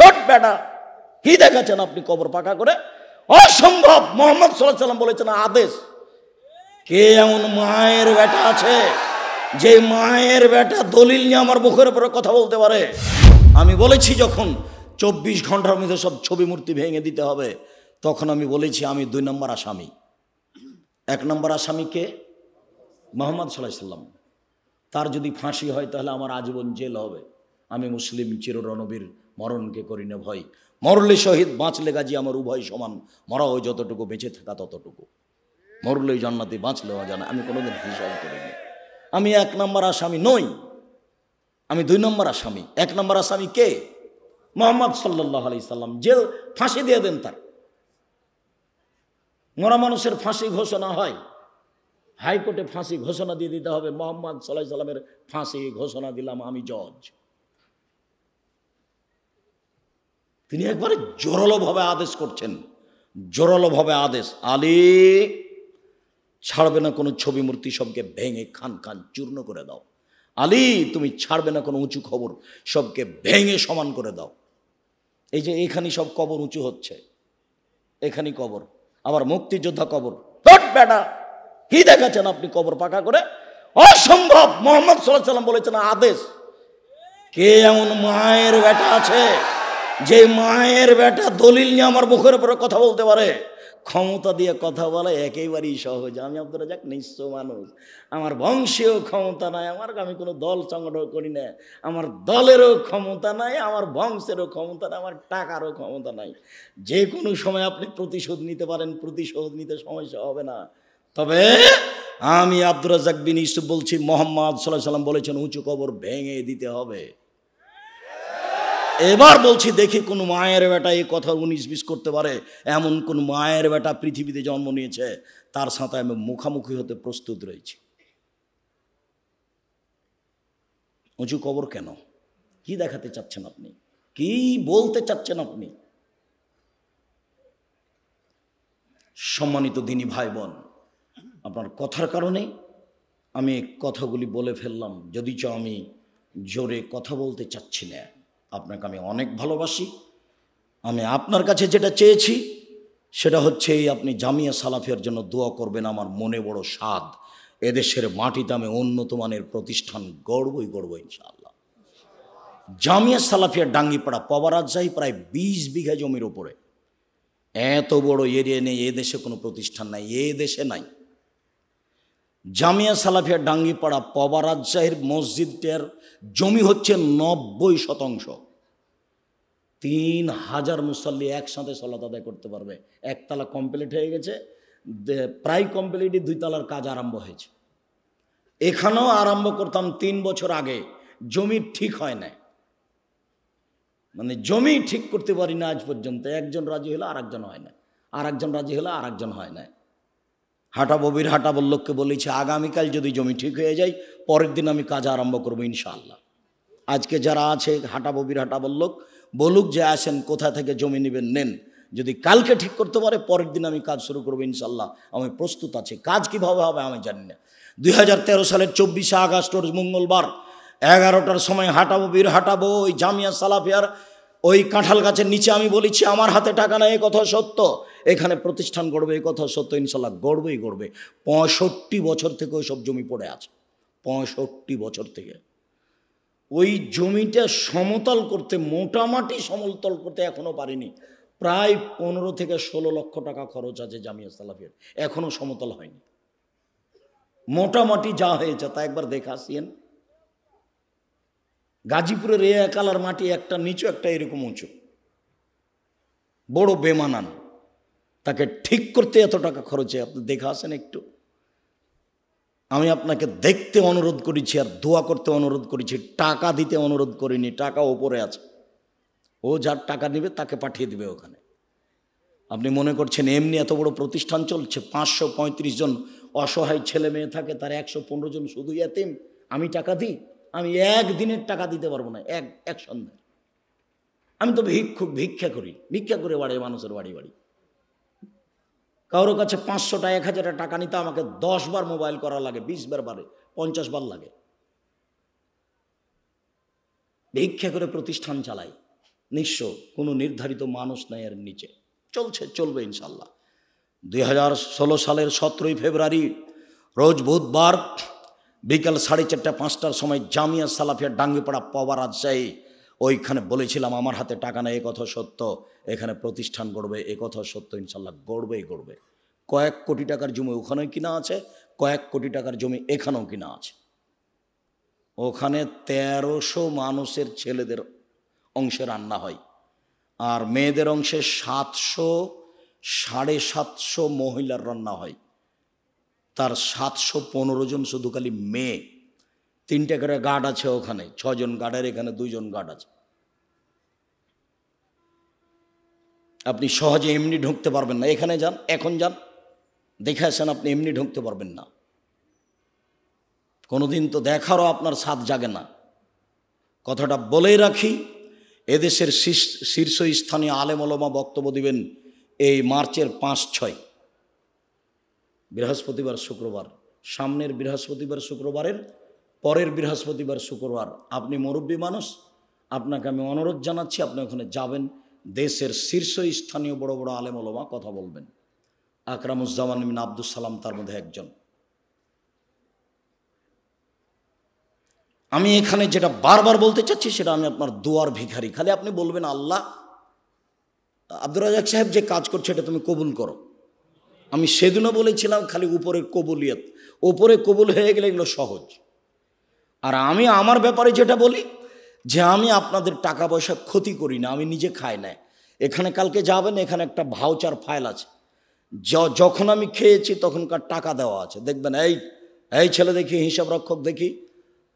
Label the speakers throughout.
Speaker 1: ধট বেটা কি দেখাচ্ছেন আপনি কবর পাকা করে অসম্ভব মোহাম্মদ সাল্লাম বলেছেন আদেশ কে এমন মায়ের বেটা আছে যে মায়ের বেটা দলিল নিয়ে আমার মুখের উপরে কথা বলতে পারে আমি বলেছি যখন চব্বিশ ঘন্টার মধ্যে সব ছবি মূর্তি ভেঙে দিতে হবে তখন আমি বলেছি আমি দুই নম্বর আসামি এক নম্বর কে মোহাম্মদ সাল্লাম তার যদি ফাঁসি হয় তাহলে আমার আজীবন জেল হবে আমি মুসলিম চির রণবীর মরণকে করি না ভয় মরলে শহীদ বাঁচলে গাজী আমার উভয় সমান মরা মরাও যতটুকু বেঁচে থাকা ততটুকু মরলেই জান্নাতে বাঁচলেও জানা আমি কোনোদিন হিসাব করিনি আমি এক নম্বর আসামি নই আমি দুই নম্বর আসামি এক নম্বর আসামি কে মোহাম্মদ সাল্লাহ আলি সাল্লাম জেল ফাঁসি দিয়ে দেন তার মরা মানুষের ফাঁসি ঘোষণা হয় হাইকোর্টে ফাঁসি ঘোষণা দিয়ে দিতে হবে মোহাম্মদ সাল্লাহ সাল্লামের ফাঁসি ঘোষণা দিলাম আমি জজ তিনি একবারে জোরালোভাবে আদেশ করছেন জোরালোভাবে আদেশ আলী ছাড়বে না কোনো ছবি মূর্তি সবকে ভেঙে খান খান চূর্ণ করে দাও আলী তুমি ছাড়বে না কোনো উঁচু খবর সবকে ভেঙে সমান করে দাও এই যে এখানে সব কবর উঁচু হচ্ছে এখানে কবর আবার মুক্তিযোদ্ধা কবর বেটা কি দেখাচ্ছেন আপনি কবর পাকা করে অসম্ভব মোহাম্মদ সাল্লাহ সাল্লাম বলেছেন আদেশ কে এমন মায়ের বেটা আছে যে মায়ের বেটা দলিল নিয়ে আমার মুখের উপরে কথা বলতে পারে ক্ষমতা দিয়ে কথা বলা একেবারেই সহজ আমি আপনারা যাক নিঃস্ব মানুষ আমার বংশেও ক্ষমতা নাই আমার আমি কোনো দল সংগঠন করি না আমার দলেরও ক্ষমতা নাই আমার বংশেরও ক্ষমতা নাই আমার টাকারও ক্ষমতা নাই যে কোনো সময় আপনি প্রতিশোধ নিতে পারেন প্রতিশোধ নিতে সমস্যা হবে না তবে আমি আব্দুরাজাক বিন ইসুফ বলছি মোহাম্মদ সাল্লাহ সাল্লাম বলেছেন উঁচু কবর ভেঙে দিতে হবে এবার বলছি দেখি কোন মায়ের বেটা এই কথা উনিশ বিশ করতে পারে এমন কোন মায়ের বেটা পৃথিবীতে জন্ম নিয়েছে তার সাথে আমি মুখামুখি হতে প্রস্তুত রয়েছি উঁচু কবর কেন কি দেখাতে চাচ্ছেন আপনি কি বলতে চাচ্ছেন আপনি সম্মানিত দিনী ভাই বোন আপনার কথার কারণে আমি কথাগুলি বলে ফেললাম যদি চ আমি জোরে কথা বলতে চাচ্ছি না আপনাকে আমি অনেক ভালোবাসি আমি আপনার কাছে যেটা চেয়েছি সেটা হচ্ছে এই আপনি জামিয়া সালাফিয়ার জন্য দোয়া করবেন আমার মনে বড় স্বাদ এদেশের মাটিতে আমি উন্নত মানের প্রতিষ্ঠান গড়বই গড়ব ইনশাআল্লাহ জামিয়া সালাফিয়া ডাঙ্গিপাড়া পবারাজাই প্রায় বিশ বিঘা জমির ওপরে এত বড় এরিয়া নেই দেশে কোনো প্রতিষ্ঠান নাই এ দেশে নাই জামিয়া সালাফিয়া ডাঙ্গিপাড়া পবারাজাহের মসজিদটার জমি হচ্ছে নব্বই শতাংশ তিন হাজার মুসল্লি একসাথে সলাত আদায় করতে পারবে একতলা কমপ্লিট হয়ে গেছে প্রায় কমপ্লিটই দুই তলার কাজ আরম্ভ হয়েছে এখানেও আরম্ভ করতাম তিন বছর আগে জমি ঠিক হয় না মানে জমি ঠিক করতে পারি না আজ পর্যন্ত একজন রাজি হলে আর একজন হয় না আর একজন রাজি হলে আর একজন হয় না হাঁটা ববির হাঁটা বল্লককে বলেছে আগামীকাল যদি জমি ঠিক হয়ে যায় পরের দিন আমি কাজ আরম্ভ করবো ইনশাল্লাহ আজকে যারা আছে হাঁটা ববির হাঁটা বল্লক বলুক যে আসেন কোথা থেকে জমি নেবেন নেন যদি কালকে ঠিক করতে পারে পরের দিন আমি কাজ শুরু করবো ইনশাল্লাহ আমি প্রস্তুত আছি কাজ কিভাবে হবে আমি জানি না দুই সালের চব্বিশে আগস্ট মঙ্গলবার এগারোটার সময় হাঁটাবো বীর হাঁটাবো ওই জামিয়া সালাফিয়ার ওই কাঁঠাল গাছের নিচে আমি বলেছি আমার হাতে টাকা নেই এ কথা সত্য এখানে প্রতিষ্ঠান গড়বে এ কথা সত্য ইনশাল্লাহ গড়বেই গড়বে পঁয়ষট্টি বছর থেকে ওই সব জমি পড়ে আছে পঁয়ষট্টি বছর থেকে ওই জমিটা সমতল করতে মোটামুটি সমতল করতে এখনও পারিনি প্রায় পনেরো থেকে ষোলো লক্ষ টাকা খরচ আছে জামিয়া সালাফিয়ার এখনও সমতল হয়নি মোটামুটি যা হয়েছে তা একবার দেখে আসিয়েন গাজীপুরের এ একালার মাটি একটা নিচু একটা এরকম উঁচু বড় বেমানান তাকে ঠিক করতে এত টাকা খরচে আপনি দেখে আসেন একটু আমি আপনাকে দেখতে অনুরোধ করেছি আর দোয়া করতে অনুরোধ করেছি টাকা দিতে অনুরোধ করিনি টাকা ওপরে আছে ও যার টাকা নেবে তাকে পাঠিয়ে দিবে ওখানে আপনি মনে করছেন এমনি এত বড় প্রতিষ্ঠান চলছে পাঁচশো পঁয়ত্রিশ জন অসহায় ছেলে মেয়ে থাকে তার একশো পনেরো জন শুধু এতেম আমি টাকা দিই আমি একদিনের টাকা দিতে পারবো না এক এক সন্ধ্যায় আমি তো ভিক্ষুক ভিক্ষা করি ভিক্ষা করে বাড়ি মানুষের বাড়ি বাড়ি কারোর কাছে পাঁচশোটা এক হাজার টাকা নিতে আমাকে দশবার মোবাইল করা লাগে বিশ বার বারে পঞ্চাশ বার লাগে ভিক্ষা করে প্রতিষ্ঠান চালাই নিঃস্ব কোনো নির্ধারিত মানুষ নাই এর নিচে চলছে চলবে ইনশাল্লাহ দুই হাজার ষোলো সালের সতেরোই ফেব্রুয়ারি রোজ বুধবার বিকাল সাড়ে চারটা পাঁচটার সময় জামিয়া সালাফিয়া ডাঙ্গিপাড়া পাওয়া রাজশাহী ওইখানে বলেছিলাম আমার হাতে টাকা নেই কথা সত্য এখানে প্রতিষ্ঠান গড়বে এ কথা সত্য ইনশাল্লাহ গড়বেই গড়বে কয়েক কোটি টাকার জমি ওখানেও কিনা আছে কয়েক কোটি টাকার জমি এখানেও কিনা আছে ওখানে তেরোশো মানুষের ছেলেদের অংশে রান্না হয় আর মেয়েদের অংশে সাতশো সাড়ে সাতশো মহিলার রান্না হয় তার সাতশো পনেরো জন শুধু খালি মেয়ে তিনটে করে গার্ড আছে ওখানে ছজন গার্ডের এখানে দুইজন গার্ড আছে আপনি সহজে এমনি ঢুকতে পারবেন না এখানে যান এখন যান দেখে আসেন আপনি এমনি ঢুকতে পারবেন না কোনোদিন তো দেখারও আপনার স্বাদ জাগে না কথাটা বলেই রাখি এদেশের শীর্ষস্থানীয় আলেমলমা বক্তব্য দিবেন এই মার্চের পাঁচ ছয় বৃহস্পতিবার শুক্রবার সামনের বৃহস্পতিবার শুক্রবারের পরের বৃহস্পতিবার শুক্রবার আপনি মুরব্বী মানুষ আপনাকে আমি অনুরোধ জানাচ্ছি আপনি ওখানে যাবেন দেশের শীর্ষ স্থানীয় বড় বড় আলেম ওলমা কথা বলবেন আকরামুজ্জামান মিন আব্দুল সালাম তার মধ্যে একজন আমি এখানে যেটা বারবার বলতে চাচ্ছি সেটা আমি আপনার দুয়ার ভিখারি খালি আপনি বলবেন আল্লাহ আব্দুর রাজাক সাহেব যে কাজ করছে এটা তুমি কবুল করো আমি সেদিনও বলেছিলাম খালি উপরের কবুলিয়ত ওপরে কবুল হয়ে গেলে এগুলো সহজ আর আমি আমার ব্যাপারে যেটা বলি যে আমি আপনাদের টাকা পয়সা ক্ষতি করি না আমি নিজে খাই না এখানে কালকে যাবেন এখানে একটা ভাউচার ফাইল আছে যখন আমি খেয়েছি তখনকার টাকা দেওয়া আছে দেখবেন এই এই ছেলে দেখি হিসাব রক্ষক দেখি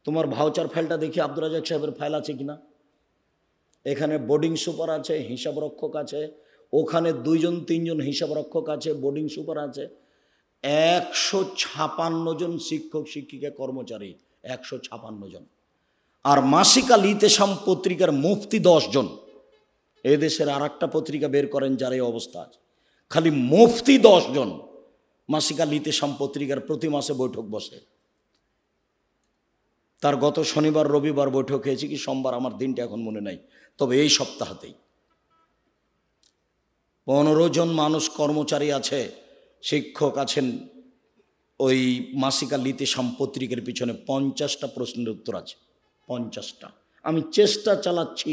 Speaker 1: তোমার ভাউচার ফাইলটা দেখি আব্দুল রাজাক সাহেবের ফাইল আছে কিনা এখানে বোর্ডিং সুপার আছে হিসাব রক্ষক আছে ওখানে দুইজন তিনজন হিসাব রক্ষক আছে বোর্ডিং সুপার আছে একশো ছাপান্ন জন শিক্ষক শিক্ষিকা কর্মচারী একশো ছাপান্ন জন আর মাসিক আল পত্রিকার মুফতি এ দেশের আর একটা পত্রিকা বের করেন যার এই অবস্থা আছে খালি মুফতি জন মাসিক আল ইতেসাম পত্রিকার প্রতি মাসে বৈঠক বসে তার গত শনিবার রবিবার বৈঠক হয়েছে কি সোমবার আমার দিনটা এখন মনে নাই তবে এই সপ্তাহতেই পনেরো জন মানুষ কর্মচারী আছে শিক্ষক আছেন ওই মাসিকা লিতে সম্পত্রিকের পিছনে পঞ্চাশটা প্রশ্নের উত্তর আছে পঞ্চাশটা আমি চেষ্টা চালাচ্ছি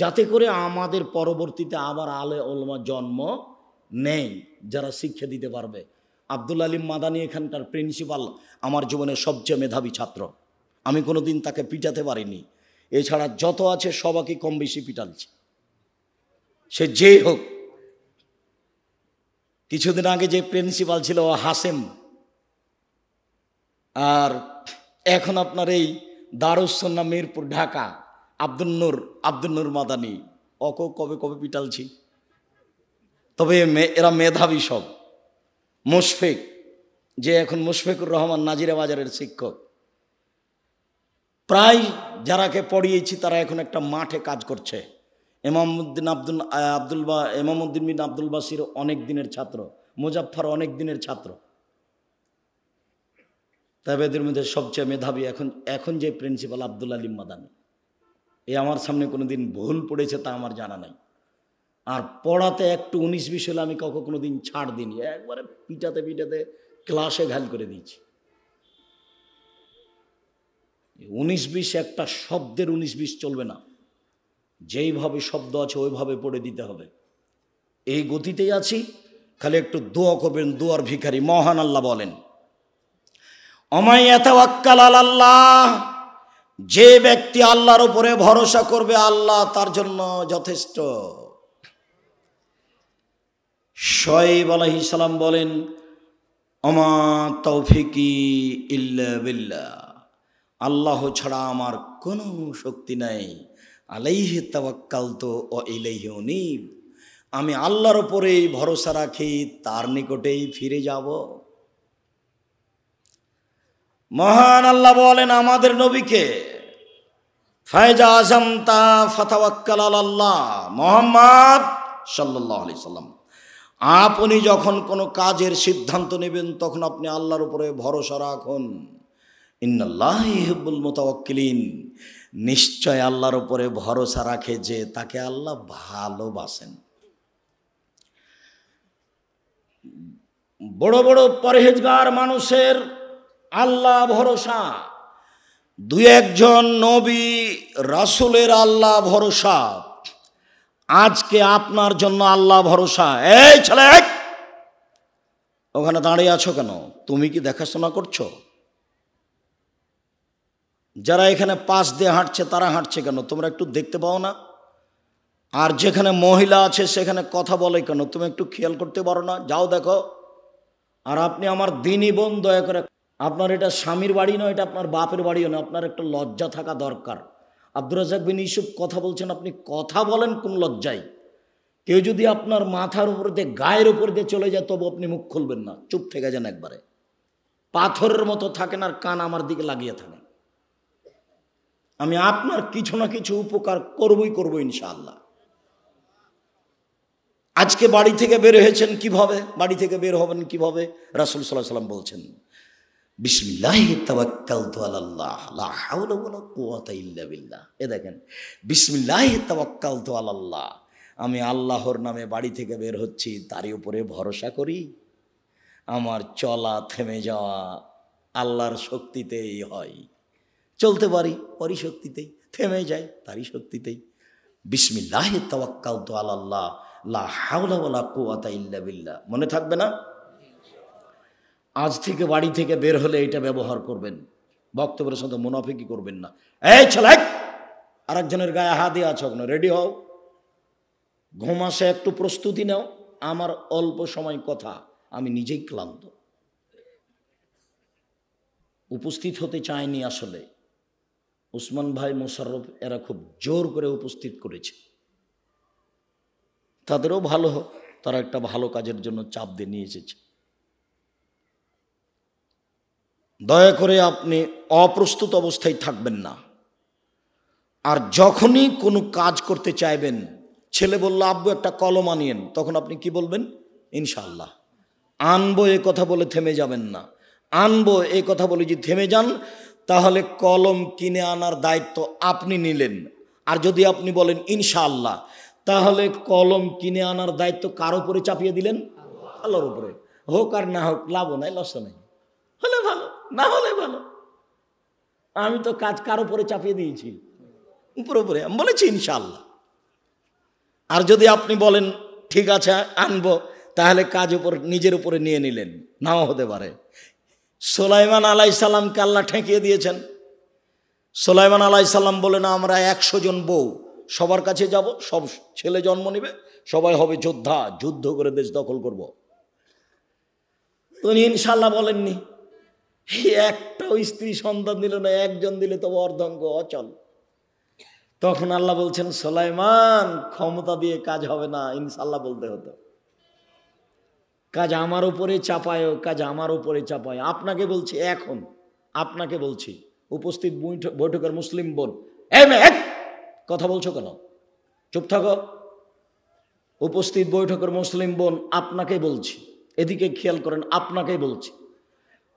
Speaker 1: যাতে করে আমাদের পরবর্তীতে আবার আলে ওলমা জন্ম নেই যারা শিক্ষা দিতে পারবে আব্দুল আলিম মাদানি এখানকার প্রিন্সিপাল আমার জীবনের সবচেয়ে মেধাবী ছাত্র আমি কোনো দিন তাকে পিটাতে পারিনি এছাড়া যত আছে সবাকে কম বেশি পিটালছে সে যেই হোক কিছুদিন আগে যে প্রিন্সিপাল ছিল ও হাসেম আর এখন আপনার এই দারুসন্না মিরপুর ঢাকা আব্দুল আব্দুল্নুর মাদানি অক কবে কবে পিটালছি তবে এরা মেধাবী সব মুশফিক যে এখন মুশফিকুর রহমান নাজিরা বাজারের শিক্ষক প্রায় যারাকে পড়িয়েছি তারা এখন একটা মাঠে কাজ করছে এমামুদ্দিন আব্দুল আব্দুল বা এমামুদ্দিন বিন আব্দুল বাসির অনেক দিনের ছাত্র মুজাফর অনেক দিনের ছাত্র তাবেদের মধ্যে সবচেয়ে মেধাবী এখন এখন যে প্রিন্সিপাল আবদুল আলিম মাদানি এ আমার সামনে কোনো দিন ভুল পড়েছে তা আমার জানা নাই আর পড়াতে একটু উনিশ বিশ হলে আমি কখনো কোনো দিন ছাড় দিইনি একবারে পিটাতে পিটাতে ক্লাসে ঘাল করে দিয়েছি উনিশ বিশ একটা শব্দের উনিশ বিশ চলবে না যেইভাবে শব্দ আছে ওইভাবে পড়ে দিতে হবে এই গতিতেই আছি খালি একটু দোয়া করবেন দোয়ার ভিখারি মহান আল্লাহ বলেন আল্লাহ যে ব্যক্তি আল্লাহর উপরে ভরসা করবে আল্লাহ তার জন্য যথেষ্ট সয়েব আলহি সালাম বলেন অমা তৌফিকি ইল্লা বিল্লা আল্লাহ ছাড়া আমার কোনো শক্তি নাই আলাইহে তাওয়াক্কাল তো ও ইলাইহনিব আমি আল্লাহর উপরেই ভরসা রাখি তার নিকটেই ফিরে যাব মহান আল্লাহ বলেন আমাদের নবীকে ফায়জা আজম তা ফতাওয়াক্কাল আল্লাহ মোহাম্মদ সাল্লাহ সাল্লাম আপনি যখন কোনো কাজের সিদ্ধান্ত নেবেন তখন আপনি আল্লাহর উপরে ভরসা রাখুন ইন্নআল্লাহিবুল মোতাওয়াক্কিলিন নিশ্চয় আল্লাহর উপরে ভরসা রাখে যে তাকে আল্লাহ ভালোবাসেন বড় বড় পরহেজগার মানুষের আল্লাহ ভরসা দু একজন নবী রাসুলের আল্লাহ ভরসা আজকে আপনার জন্য আল্লাহ ভরসা এই ছেলে ওখানে দাঁড়িয়ে আছো কেন তুমি কি দেখাশোনা করছো যারা এখানে পাশ দিয়ে হাঁটছে তারা হাঁটছে কেন তোমরা একটু দেখতে পাও না আর যেখানে মহিলা আছে সেখানে কথা বলে কেন তুমি একটু খেয়াল করতে পারো না যাও দেখো আর আপনি আমার দিনই বোন দয়া করে আপনার এটা স্বামীর বাড়ি নয় এটা আপনার বাপের বাড়িও নয় আপনার একটা লজ্জা থাকা দরকার আব্দুর রাজাক বিন ইসুফ কথা বলছেন আপনি কথা বলেন কোন লজ্জায় কেউ যদি আপনার মাথার উপর দিয়ে গায়ের উপর দিয়ে চলে যায় তবু আপনি মুখ খুলবেন না চুপ থেকে যান একবারে পাথরের মতো থাকেন আর কান আমার দিকে লাগিয়ে থাকেন আমি আপনার কিছু না কিছু উপকার করবই করবো ইনশাআল্লাহ আজকে বাড়ি থেকে বের হয়েছেন কিভাবে বাড়ি থেকে বের হবেন কিভাবে রাসুল সাল্লাহ সাল্লাম বলছেন লা ইল্লা বিল্লাহ এ দেখেন আমি আল্লাহর নামে বাড়ি থেকে বের হচ্ছি তারই উপরে ভরসা করি আমার চলা থেমে যাওয়া আল্লাহর শক্তিতেই হয় চলতে পারি পরি শক্তিতেই থেমে যাই তারই শক্তিতেই বিসমিল্লাহ তাওয়াক্কালতু আলাল্লাহ লা হাওলা ওয়ালা ইল্লা বিল্লাহ মনে থাকবে না আজ থেকে বাড়ি থেকে বের হলে এটা ব্যবহার করবেন বক্তব্যের সাথে মুনাফিকি করবেন না এই ছেলে আর একজনের গায়ে হাত দিয়ে আছো রেডি হও ঘুমাসে একটু প্রস্তুতি নাও আমার অল্প সময় কথা আমি নিজেই ক্লান্ত উপস্থিত হতে চায়নি আসলে উসমান ভাই মোশাররফ এরা খুব জোর করে উপস্থিত করেছে তাদেরও ভালো তারা একটা ভালো কাজের জন্য চাপ দিয়ে নিয়ে এসেছে দয়া করে আপনি অপ্রস্তুত অবস্থায় থাকবেন না আর যখনই কোনো কাজ করতে চাইবেন ছেলে বলল আব্বু একটা কলম আনিয়েন তখন আপনি কি বলবেন ইনশাল্লাহ আনবো এ কথা বলে থেমে যাবেন না আনবো এ কথা বলে যদি থেমে যান তাহলে কলম কিনে আনার দায়িত্ব আপনি নিলেন আর যদি আপনি বলেন ইনশাল্লাহ তাহলে কলম কিনে আনার দায়িত্ব কার উপরে চাপিয়ে দিলেন আল্লাহর উপরে হোক আর না হোক লাভও নাই লসও নাই হলে ভালো না হলে ভালো আমি তো কাজ কার পরে চাপিয়ে দিয়েছি উপরে উপরে আমি বলেছি ইনশাল্লাহ আর যদি আপনি বলেন ঠিক আছে আনব তাহলে কাজ উপর নিজের উপরে নিয়ে নিলেন নাও হতে পারে সোলাইমান আলাই সাল্লামকে আল্লাহ ঠেকিয়ে দিয়েছেন সোলাইমান আলাই বলে না আমরা একশো জন বউ সবার কাছে যাব সব ছেলে জন্ম নেবে সবাই হবে যোদ্ধা যুদ্ধ করে দেশ দখল করব উনি ইনশাল্লাহ বলেননি একটাও স্ত্রী সন্তান দিল না একজন দিলে তবু অর্ধঙ্গ অচল তখন আল্লাহ বলছেন সোলাইমান ক্ষমতা দিয়ে কাজ হবে না ইনশাল্লাহ বলতে হতো কাজ আমার উপরে চাপায় কাজ আমার উপরে চাপায় আপনাকে বলছি এখন আপনাকে বলছি উপস্থিত বৈঠকের মুসলিম বোন এক কথা বলছো কেন চুপ থাকো উপস্থিত বৈঠকের মুসলিম বোন আপনাকে বলছি এদিকে খেয়াল করেন আপনাকে বলছি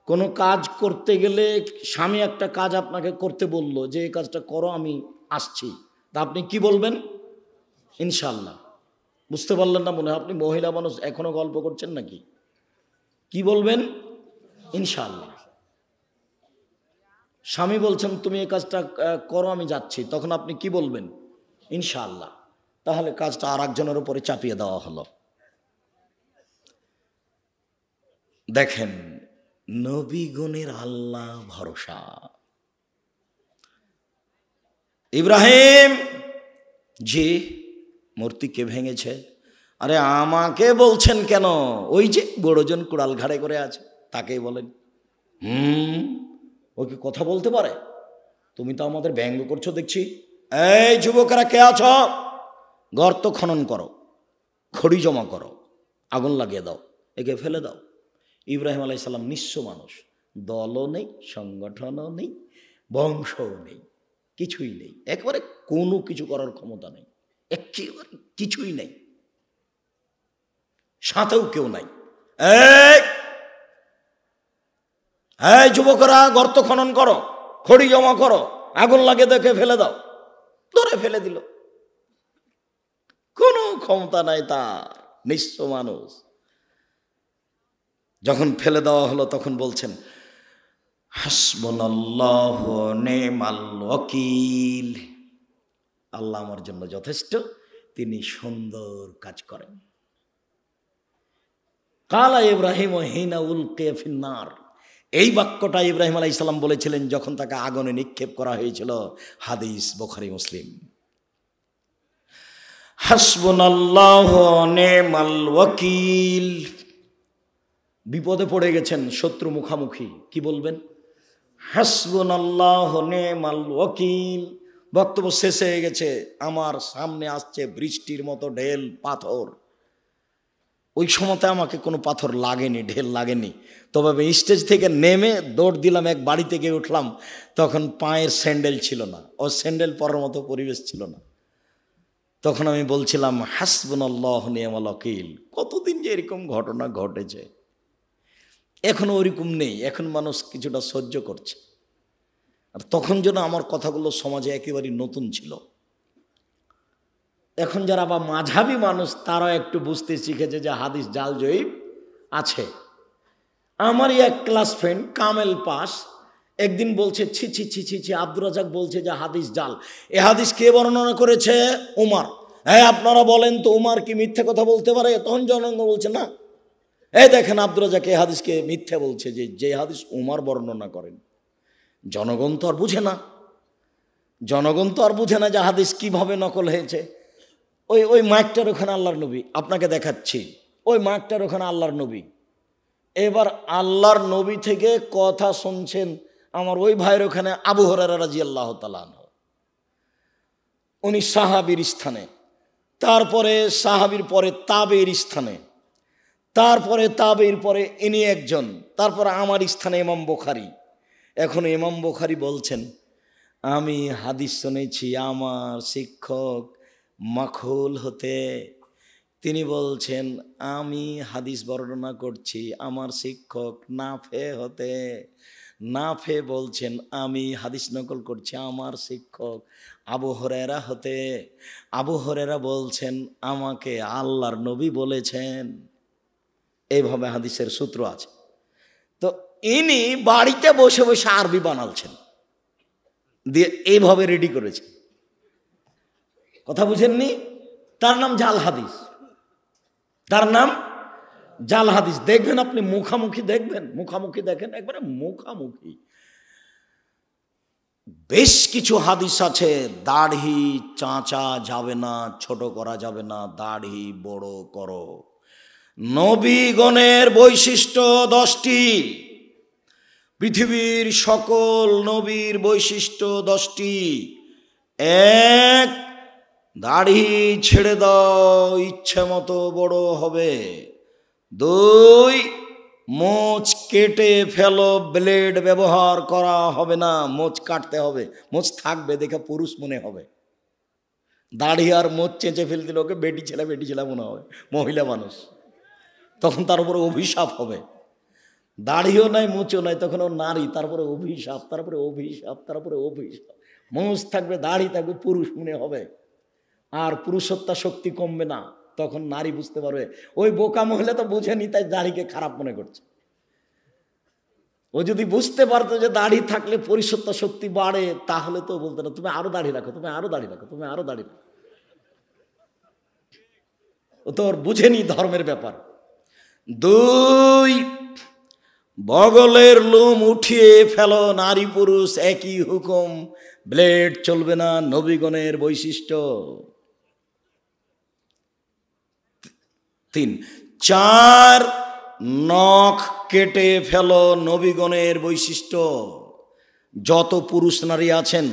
Speaker 1: কোনো কাজ করতে গেলে স্বামী একটা কাজ আপনাকে করতে বলল যে এই কাজটা করো আমি আসছি তা আপনি কি বলবেন ইনশাল্লাহ বুঝতে পারলেন না মনে হয় আপনি মহিলা মানুষ এখনও গল্প করছেন নাকি কি বলবেন ইনশাল্লাহ স্বামী বলছেন তুমি এই কাজটা করো আমি যাচ্ছি তখন আপনি কি বলবেন ইনশাল্লাহ তাহলে কাজটা আর একজনের উপরে চাপিয়ে দেওয়া হলো দেখেন নবীগণের আল্লাহ ভরসা ইব্রাহিম যে মূর্তিকে ভেঙেছে আরে আমাকে বলছেন কেন ওই যে বড়জন কুড়াল ঘাড়ে করে আছে তাকেই বলেন হুম ও কি কথা বলতে পারে তুমি তো আমাদের ব্যঙ্গ করছো দেখছি এই যুবকেরা কে আছ গর্ত খনন করো খড়ি জমা করো আগুন লাগিয়ে দাও একে ফেলে দাও ইব্রাহিম আলাই সাল্লাম নিঃস্ব মানুষ দলও নেই সংগঠনও নেই বংশও নেই কিছুই নেই একবারে কোনো কিছু করার ক্ষমতা নেই একেবারে কিছুই নেই সাঁতেও কেউ নাই হ্যাঁ যুবকরা গর্ত খনন করো খড়ি জমা করো আগুন লাগে দেখে ফেলে দাও ধরে ফেলে দিল কোনো ক্ষমতা নাই তার নিঃস্ব মানুষ যখন ফেলে দেওয়া হলো তখন বলছেন হাসবনাল্লাহ নেমাল ওকিল আল্লাহ আমার জন্য যথেষ্ট তিনি সুন্দর কাজ করেন কালা ইব্রাহিম হিনা উলকে ফিন্নার এই বাক্যটা ইব্রাহিম আলাই ইসলাম বলেছিলেন যখন তাকে আগুনে নিক্ষেপ করা হয়েছিল হাদিস বখারি মুসলিম হাসবনাল্লাহ নেমাল ওকিল বিপদে পড়ে গেছেন শত্রু মুখামুখি কি বলবেন হাসবন আল্লাহ নেমাল ওকিল বক্তব্য শেষ হয়ে গেছে আমার সামনে আসছে বৃষ্টির মতো ঢেল পাথর ওই সময়তে আমাকে কোনো পাথর লাগেনি ঢেল লাগেনি তবে আমি স্টেজ থেকে নেমে দৌড় দিলাম এক বাড়ি থেকে উঠলাম তখন পায়ের স্যান্ডেল ছিল না ও স্যান্ডেল পরার মতো পরিবেশ ছিল না তখন আমি বলছিলাম হাসবন আল্লাহ নিয়ামাল অকিল কতদিন যে এরকম ঘটনা ঘটেছে এখনও ওরকম নেই এখন মানুষ কিছুটা সহ্য করছে আর তখন যেন আমার কথাগুলো সমাজে একেবারেই নতুন ছিল এখন যারা বা মাঝাবি মানুষ তারা একটু বুঝতে শিখেছে যে হাদিস জাল জয়ীব আছে আমারই এক ক্লাস ফ্রেন্ড কামেল পাস একদিন বলছে ছি ছি ছি ছি ছি আব্দুর বলছে যে হাদিস জাল এ হাদিস কে বর্ণনা করেছে উমার হ্যাঁ আপনারা বলেন তো উমার কি মিথ্যে কথা বলতে পারে তখন জনগণ বলছে না এই দেখেন আব্দুরাজাকে এই হাদিসকে মিথ্যা বলছে যে যে হাদিস উমার বর্ণনা করেন জনগণ তো আর বুঝে না জনগণ তো আর বুঝে না যে হাদিস কীভাবে নকল হয়েছে ওই ওই মাইকটার ওখানে আল্লাহর নবী আপনাকে দেখাচ্ছি ওই মাইকটার ওখানে আল্লাহর নবী এবার আল্লাহর নবী থেকে কথা শুনছেন আমার ওই ভাইয়ের ওখানে আবু হরারা রাজি আল্লাহ তালান উনি সাহাবির স্থানে তারপরে সাহাবির পরে তাবের স্থানে তারপরে তাবের পরে ইনি একজন তারপরে আমার স্থানে ইমাম বোখারি এখন ইমাম বোখারি বলছেন আমি হাদিস শুনেছি আমার শিক্ষক মাখুল হতে তিনি বলছেন আমি হাদিস বর্ণনা করছি আমার শিক্ষক নাফে হতে নাফে বলছেন আমি হাদিস নকল করছি আমার শিক্ষক আবু হরেরা হতে আবু হরেরা বলছেন আমাকে আল্লাহর নবী বলেছেন এইভাবে হাদিসের সূত্র আছে তো ইনি বাড়িতে বসে বসে আরবি বানালছেন দিয়ে এইভাবে রেডি করেছে কথা বুঝেননি তার নাম জাল হাদিস তার নাম জাল হাদিস দেখবেন আপনি মুখামুখি দেখবেন মুখামুখি দেখেন একবারে মুখামুখি বেশ কিছু হাদিস আছে দাড়ি চাঁচা যাবে না ছোট করা যাবে না দাড়ি বড় করো নবীগণের বৈশিষ্ট্য দশটি পৃথিবীর সকল নবীর বৈশিষ্ট্য দশটি এক দাড়ি ছেড়ে দাও ইচ্ছে মতো বড় হবে দুই মোচ কেটে ফেলো ব্লেড ব্যবহার করা হবে না মোচ কাটতে হবে মোচ থাকবে দেখে পুরুষ মনে হবে দাড়ি আর মোচ চেঁচে ফেলতে লোকে ওকে বেটি ছেলে বেটি ছেলে মনে হবে মহিলা মানুষ তখন তার উপরে অভিশাপ হবে দাড়িও নাই মুচও নাই তখন ও নারী তারপরে অভিশাপ তারপরে অভিশাপ তারপরে অভিশাপ মানুষ থাকবে দাড়ি থাকবে পুরুষ মনে হবে আর পুরুষত্বা শক্তি কমবে না তখন নারী বুঝতে পারবে ওই বোকা মহিলা তো বুঝেনি তাই দাড়িকে খারাপ মনে করছে ও যদি বুঝতে পারতো যে দাড়ি থাকলে পরিশুদ্ধ শক্তি বাড়ে তাহলে তো বলতো না তুমি আরো দাড়ি রাখো তুমি আরো দাড়ি রাখো তুমি আরো দাড়ি রাখো ও তো ওর বুঝেনি ধর্মের ব্যাপার দুই বগলের লোম উঠিয়ে ফেলো নারী পুরুষ একই হুকুম ব্লেড চলবে না নবীগণের বৈশিষ্ট্য তিন চার নখ কেটে ফেলো নবীগণের বৈশিষ্ট্য যত পুরুষ নারী আছেন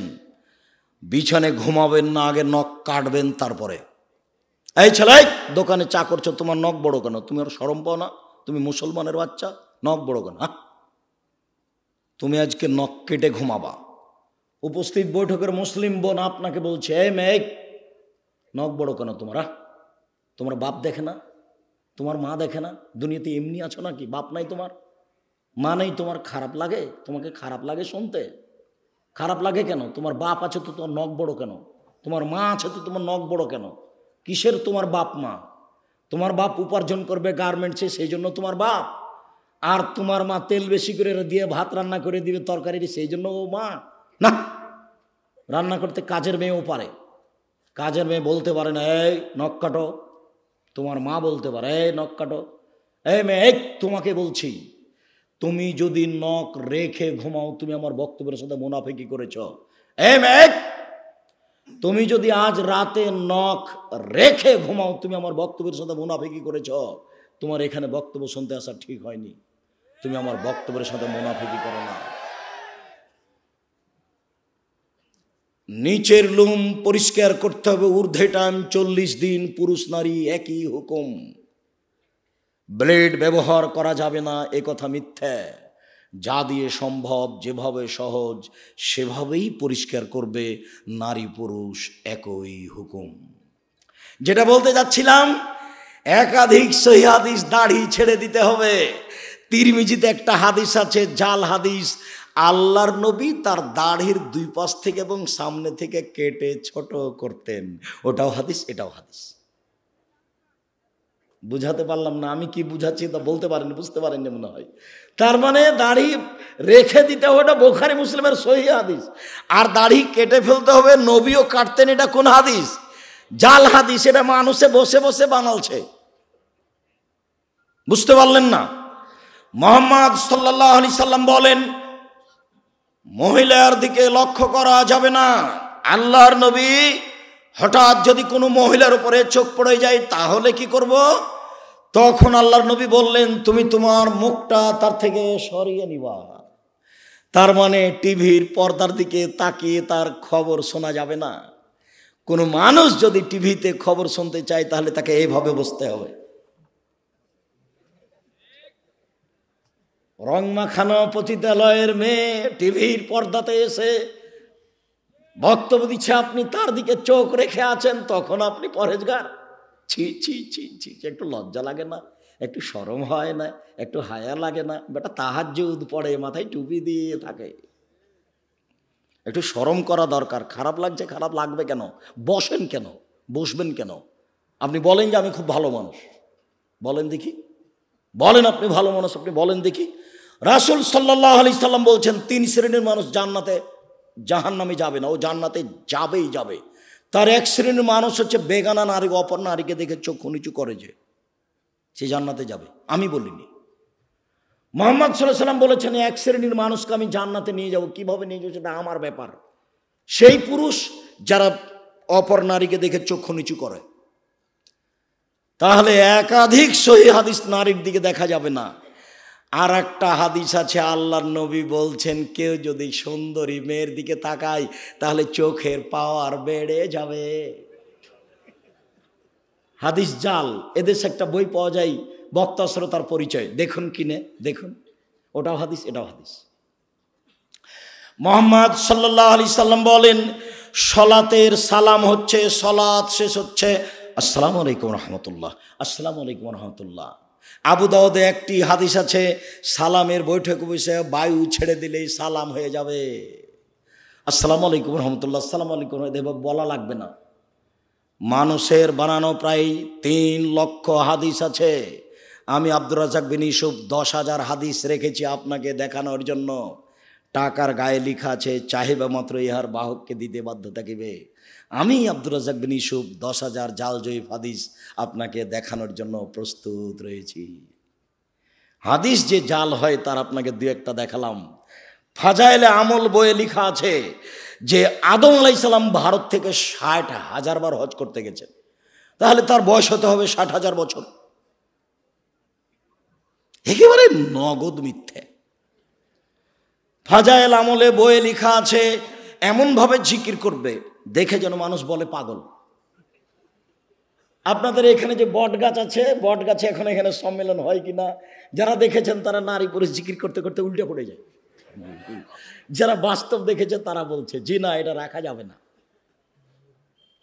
Speaker 1: বিছানে ঘুমাবেন না আগে নখ কাটবেন তারপরে এই ছেলাই দোকানে চা করছো তোমার নখ বড় কেন তুমি আর সরম পাও না তুমি মুসলমানের বাচ্চা নখ বড় কেন হ্যাঁ? তুমি আজকে নখ কেটে ঘুমাবা উপস্থিত বৈঠকের মুসলিম বোন আপনাকে বলছে এ মেঘ নখ বড় কেন তোমরা হ্যাঁ? তোমার বাপ দেখে না তোমার মা দেখে না দুনিয়াতে এমনি আছো নাকি বাপ নাই তোমার মা নেই তোমার খারাপ লাগে তোমাকে খারাপ লাগে শুনতে খারাপ লাগে কেন তোমার বাপ আছে তো তোমার নখ বড় কেন তোমার মা আছে তো তোমার নখ বড় কেন কিসের তোমার বাপ মা তোমার বাপ উপার্জন করবে গার্মেন্টসে সেই জন্য তোমার বাপ আর তোমার মা তেল বেশি করে দিয়ে ভাত রান্না করে দিবে তরকারি সেই জন্য ও মা না রান্না করতে কাজের মেয়েও পারে কাজের মেয়ে বলতে পারে না এই নখ কাটো তোমার মা বলতে পারে এই নখ কাটো এই মেয়ে এক তোমাকে বলছি তুমি যদি নখ রেখে ঘুমাও তুমি আমার বক্তব্যের সাথে মুনাফিকি করেছ এম এক তুমি যদি আজ রাতে নখ রেখে ঘুমাও তুমি আমার বক্তব্যের সাথে মুনাফিকি করেছ তোমার এখানে বক্তব্য শুনতে আসা ঠিক হয়নি তুমি আমার বক্তব্যের সাথে মুনাফিকি করো না নিচের লুম পরিষ্কার করতে হবে ঊর্ধ্বে টান চল্লিশ দিন পুরুষ নারী একই হুকুম ব্লেড ব্যবহার করা যাবে না এ কথা মিথ্যা যা দিয়ে সম্ভব যেভাবে সহজ সেভাবেই পরিষ্কার করবে নারী পুরুষ একই হুকুম যেটা বলতে যাচ্ছিলাম একাধিক সহি হাদিস দাড়ি ছেড়ে দিতে হবে তিরমিজিতে একটা হাদিস আছে জাল হাদিস আল্লাহর নবী তার দাড়ির দুই পাশ থেকে এবং সামনে থেকে কেটে ছোট করতেন ওটাও হাদিস এটাও হাদিস বুঝাতে পারলাম না আমি কি বুঝাচ্ছি তা বলতে পারেনি বুঝতে পারেননি মনে হয় তার মানে দাড়ি রেখে দিতে হবে এটা বোখারি মুসলিমের সহি হাদিস আর দাড়ি কেটে ফেলতে হবে নবীও কাটতেন এটা কোন হাদিস জাল হাদিস এটা মানুষে বসে বসে বানালছে বুঝতে পারলেন না মোহাম্মদ সাল্লাহ আলি সাল্লাম বলেন মহিলার দিকে লক্ষ্য করা যাবে না আল্লাহর নবী হঠাৎ যদি কোনো মহিলার উপরে চোখ পড়ে যায় তাহলে কি করব তখন আল্লাহর নবী বললেন তুমি তোমার মুখটা তার থেকে সরিয়ে নিবা তার মানে টিভির পর্দার দিকে তাকিয়ে তার খবর শোনা যাবে না কোনো মানুষ যদি টিভিতে খবর শুনতে চায় তাহলে তাকে এইভাবে বসতে হবে রং মাখানো পতিতালয়ের মেয়ে টিভির পর্দাতে এসে বক্তব্য দিচ্ছে আপনি তার দিকে চোখ রেখে আছেন তখন আপনি পরেজগার ছি ছি ছি ছি একটু লজ্জা লাগে না একটু সরম হয় না একটু হায়া লাগে না বেটা তাহাজ্জুদ পড়ে মাথায় টুপি দিয়ে থাকে একটু সরম করা দরকার খারাপ লাগছে খারাপ লাগবে কেন বসেন কেন বসবেন কেন আপনি বলেন যে আমি খুব ভালো মানুষ বলেন দেখি বলেন আপনি ভালো মানুষ আপনি বলেন দেখি রাসুল সাল্লাহ আলি সাল্লাম বলছেন তিন শ্রেণীর মানুষ জান্নাতে জাহান্নামে যাবে না ও জান্নাতে যাবেই যাবে তার এক শ্রেণীর মানুষ হচ্ছে বেগানা নারী অপর নারীকে দেখে চক্ষু নিচু করে যে সে জান্নাতে যাবে আমি বলিনি মোহাম্মদ সাল্লাহ সাল্লাম বলেছেন এক শ্রেণীর মানুষকে আমি জান্নাতে নিয়ে যাব কিভাবে নিয়ে যাবো সেটা আমার ব্যাপার সেই পুরুষ যারা অপর নারীকে দেখে চক্ষু নিচু করে তাহলে একাধিক সহি হাদিস নারীর দিকে দেখা যাবে না আর একটা হাদিস আছে আল্লাহর নবী বলছেন কেউ যদি সুন্দরী মেয়ের দিকে তাকায় তাহলে চোখের পাওয়ার বেড়ে যাবে হাদিস জাল এদেশ একটা বই পাওয়া যায় বক্তাশ্রতার পরিচয় দেখুন কিনে দেখুন ওটাও হাদিস এটাও হাদিস মোহাম্মদ সাল্লাহ আলি সাল্লাম বলেন সলাতের সালাম হচ্ছে সলাৎ শেষ হচ্ছে আসসালামু আলাইকুম রহমতুল্লাহ আসসালামু আলাইকুম রহমতুল্লাহ আবু দাউদে একটি হাদিস আছে সালামের বৈঠক বসে বায়ু ছেড়ে দিলেই সালাম হয়ে যাবে আসসালামু আলাইকুম রহমতুল্লাহ আসসালাম আলাইকুম এভাবে বলা লাগবে না মানুষের বানানো প্রায় তিন লক্ষ হাদিস আছে আমি আব্দুর রাজাক বিন ইসুফ দশ হাজার হাদিস রেখেছি আপনাকে দেখানোর জন্য টাকার গায়ে লিখা আছে চাহিবা মাত্র ইহার বাহককে দিতে বাধ্য থাকিবে আমি আব্দুর রাজাক বিন ইসুফ দশ হাজার জাল জয়ীফ হাদিস আপনাকে দেখানোর জন্য প্রস্তুত রয়েছি হাদিস যে জাল হয় তার আপনাকে দু একটা দেখালাম ফাজাইলে আমল বইয়ে লিখা আছে যে আদম আলাইসাল্লাম ভারত থেকে ষাট হাজার বার হজ করতে গেছেন তাহলে তার বয়স হতে হবে ষাট হাজার বছর একেবারে নগদ মিথ্যে ফাজাইল আমলে বইয়ে লিখা আছে এমনভাবে জিকির করবে দেখে যেন মানুষ বলে পাগল আপনাদের এখানে যে বট গাছ আছে বট গাছে এখন এখানে সম্মেলন হয় কি না যারা দেখেছেন তারা নারী পুরুষ জিকির করতে করতে উল্টে পড়ে যায় যারা বাস্তব দেখেছে তারা বলছে জি না এটা রাখা যাবে না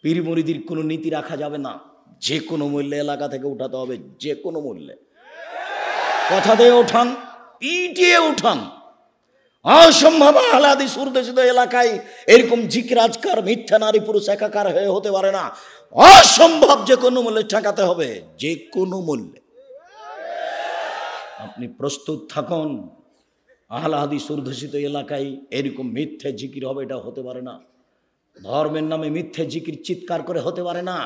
Speaker 1: পীরমরিদির কোনো নীতি রাখা যাবে না যে কোনো মূল্যে এলাকা থেকে উঠাতে হবে যে কোনো মূল্যে কথা দিয়ে ওঠান পিটিয়ে উঠান অসম্ভব আহ্লাদি সুরদেশিত এলাকায় এরকম জিকরাজকার মিথ্যা নারী পুরুষ একাকার হয়ে হতে পারে না অসম্ভব যে কোনো মূল্যে ঠেকাতে হবে যে কোনো মূল্যে আপনি প্রস্তুত থাকুন আহ্লাদি সুরধূষিত এলাকায় এরকম মিথ্যে জিকির হবে এটা হতে পারে না ধর্মের নামে মিথ্যে জিকির চিৎকার করে হতে পারে না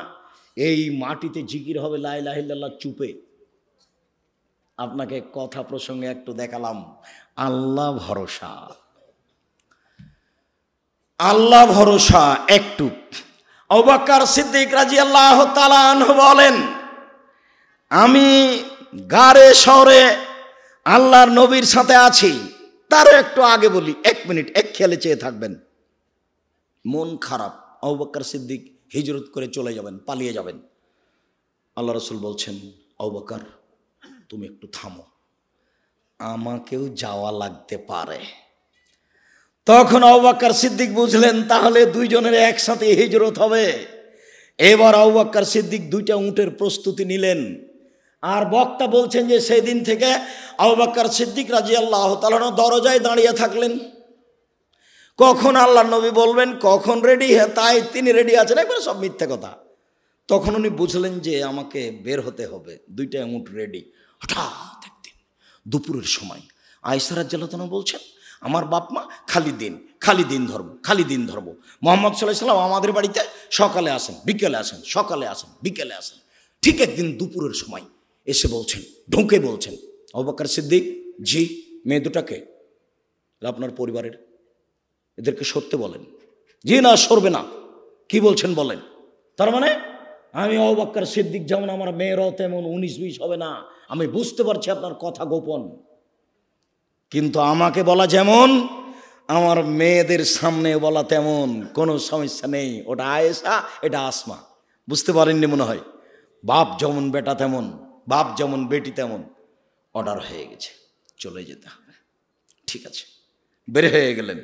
Speaker 1: এই মাটিতে জিকির হবে লাই লাহিল্লাহ চুপে আপনাকে কথা প্রসঙ্গে একটু দেখালাম আল্লাহ ভরসা আল্লাহ ভরসা একটু অবাকার সিদ্দিক রাজি আল্লাহ বলেন আমি গারে শহরে আল্লাহর নবীর সাথে আছি তারও একটু আগে বলি এক মিনিট এক খেয়ালে চেয়ে থাকবেন মন খারাপ অবাকার সিদ্দিক হিজরত করে চলে যাবেন পালিয়ে যাবেন আল্লাহ রসুল বলছেন অবাকার তুমি একটু থামো আমাকেও যাওয়া লাগতে পারে তখন অবাক্কার সিদ্দিক বুঝলেন তাহলে দুইজনের একসাথে হিজরত হবে এবার অবাক্কার সিদ্দিক দুইটা উঁটের প্রস্তুতি নিলেন আর বক্তা বলছেন যে সেই দিন থেকে আবাক্কার সিদ্দিক রাজি আল্লাহ তালানো দরজায় দাঁড়িয়ে থাকলেন কখন আল্লাহ নবী বলবেন কখন রেডি হ্যাঁ তাই তিনি রেডি আছেন একবার সব মিথ্যে কথা তখন উনি বুঝলেন যে আমাকে বের হতে হবে দুইটা উঁট রেডি হঠাৎ দুপুরের সময় আয়সারাজ জালাতনা বলছেন আমার বাপ মা খালি দিন খালি দিন ধর্ম খালি দিন ধর্ম মোহাম্মদ সাল্লাহ সাল্লাম আমাদের বাড়িতে সকালে আসেন বিকেলে আসেন সকালে আসেন বিকেলে আসেন ঠিক একদিন দুপুরের সময় এসে বলছেন ঢুকে বলছেন অবাকার সিদ্দিক জি মেয়ে দুটাকে আপনার পরিবারের এদেরকে সত্যি বলেন জি না সরবে না কি বলছেন বলেন তার মানে আমি অবাক্কার সিদ্দিক যেমন আমার মেয়েরও তেমন উনিশ বিশ হবে না আমি বুঝতে পারছি আপনার কথা গোপন কিন্তু আমাকে বলা যেমন আমার মেয়েদের সামনে বলা তেমন কোনো সমস্যা নেই ওটা আয়েসা এটা আসমা বুঝতে পারেননি মনে হয় বাপ যেমন বেটা তেমন বাপ যেমন বেটি তেমন অর্ডার হয়ে গেছে চলে যেতে হবে ঠিক আছে বের হয়ে গেলেন